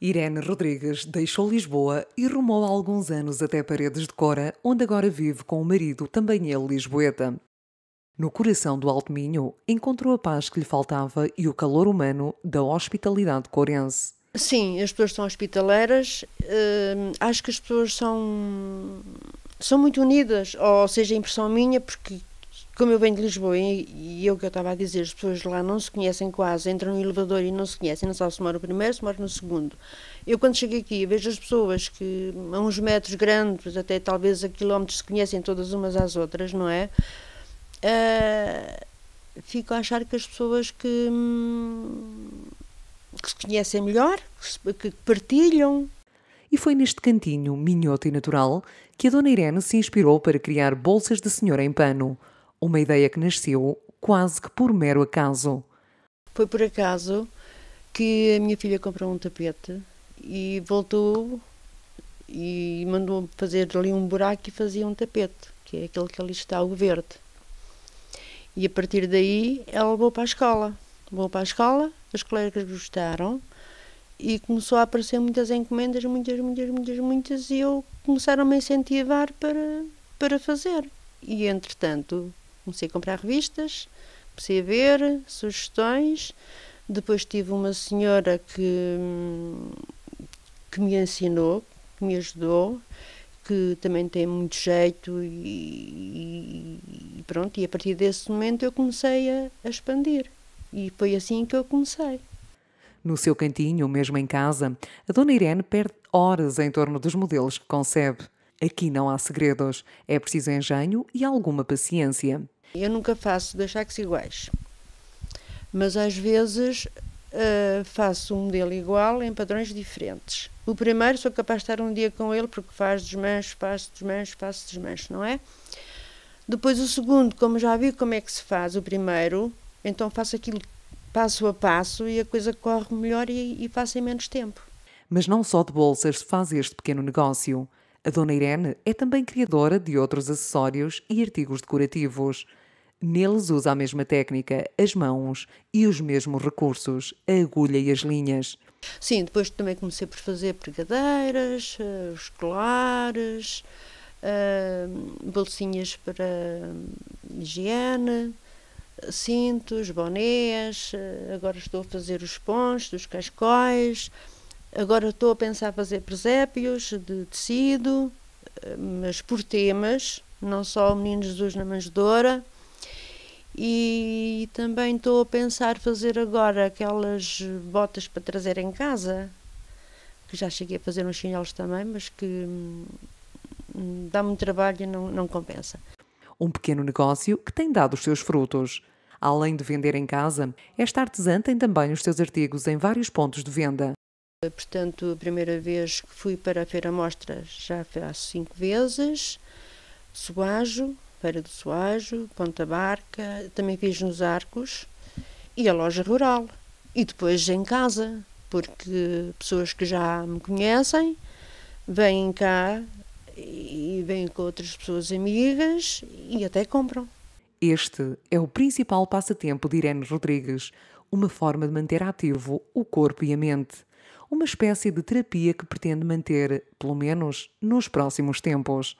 Irene Rodrigues deixou Lisboa e rumou há alguns anos até Paredes de Cora, onde agora vive com o marido, também ele lisboeta. No coração do Alto Minho, encontrou a paz que lhe faltava e o calor humano da hospitalidade corense. Sim, as pessoas são hospitaleiras. Uh, acho que as pessoas são, são muito unidas, ou seja, impressão minha, porque como eu venho de Lisboa e, e eu que eu estava a dizer, as pessoas lá não se conhecem quase, entram no elevador e não se conhecem, não sabem se mora no primeiro, se mora no segundo. Eu quando chego aqui vejo as pessoas que a uns metros grandes, até talvez a quilómetros, se conhecem todas umas às outras, não é? Uh, fico a achar que as pessoas que, hum, que se conhecem melhor, que partilham, e foi neste cantinho minhoto e natural que a Dona Irene se inspirou para criar bolsas de senhora em pano. Uma ideia que nasceu quase que por mero acaso. Foi por acaso que a minha filha comprou um tapete e voltou e mandou fazer ali um buraco e fazia um tapete, que é aquele que ali está, o verde. E a partir daí ela levou para a escola. Vou para a escola, as colegas gostaram e começou a aparecer muitas encomendas, muitas, muitas, muitas, muitas, e eu começaram a me incentivar para, para fazer. E entretanto, comecei a comprar revistas, comecei a ver sugestões. Depois tive uma senhora que, que me ensinou, que me ajudou, que também tem muito jeito e, e, pronto, e a partir desse momento eu comecei a, a, expandir. E foi assim que eu comecei. No seu cantinho, ou mesmo em casa, a dona Irene perde horas em torno dos modelos que concebe. Aqui não há segredos, é preciso engenho e alguma paciência. Eu nunca faço dois sacos iguais, mas às vezes uh, faço um modelo igual em padrões diferentes. O primeiro sou capaz de estar um dia com ele porque faz desmancho, faz desmancho, faz desmancho, não é? Depois o segundo, como já vi como é que se faz o primeiro, então faço aquilo passo a passo e a coisa corre melhor e, e faço em menos tempo. Mas não só de bolsas se faz este pequeno negócio. A Dona Irene é também criadora de outros acessórios e artigos decorativos. Neles usa a mesma técnica, as mãos e os mesmos recursos, a agulha e as linhas. Sim, depois também comecei por fazer brigadeiras, eh, os colares, eh, bolsinhas para hum, higiene, cintos, bonés, eh, agora estou a fazer os pons, os cascóis. Agora estou a pensar fazer presépios de tecido, mas por temas, não só o Menino Jesus na Manjedoura. E também estou a pensar fazer agora aquelas botas para trazer em casa, que já cheguei a fazer uns chinelos também, mas que hum, dá muito trabalho e não, não compensa. Um pequeno negócio que tem dado os seus frutos. Além de vender em casa, esta artesã tem também os seus artigos em vários pontos de venda. Portanto, a primeira vez que fui para a Feira Mostra já faz cinco vezes. Soajo, Feira do Soajo, Ponta Barca, também fiz nos Arcos e a loja rural. E depois em casa, porque pessoas que já me conhecem vêm cá e vêm com outras pessoas amigas e até compram. Este é o principal passatempo de Irene Rodrigues, uma forma de manter ativo o corpo e a mente uma espécie de terapia que pretende manter, pelo menos nos próximos tempos.